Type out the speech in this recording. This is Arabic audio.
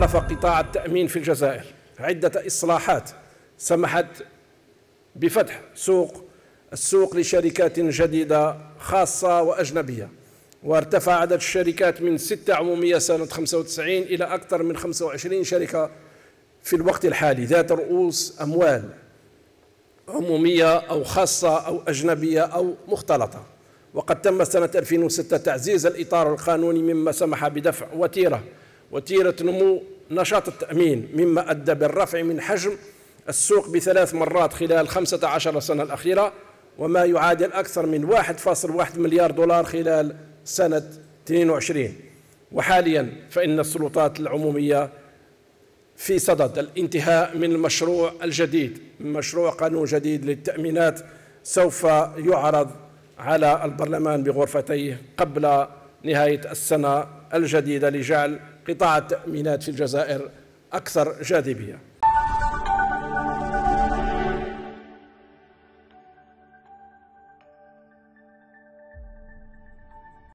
عرف قطاع التأمين في الجزائر عدة إصلاحات سمحت بفتح سوق السوق لشركات جديدة خاصة وأجنبية وارتفع عدد الشركات من ستة عمومية سنة 95 إلى أكثر من 25 شركة في الوقت الحالي ذات رؤوس أموال عمومية أو خاصة أو أجنبية أو مختلطة وقد تم سنة 2006 تعزيز الإطار القانوني مما سمح بدفع وتيرة وتيرة نمو نشاط التأمين مما أدى بالرفع من حجم السوق بثلاث مرات خلال 15 سنة الأخيرة وما يعادل أكثر من 1.1 مليار دولار خلال سنة 22 وحاليا فإن السلطات العمومية في صدد الانتهاء من المشروع الجديد من مشروع قانون جديد للتأمينات سوف يعرض على البرلمان بغرفتيه قبل نهاية السنة الجديدة لجعل قطاع التأمينات في الجزائر أكثر جاذبية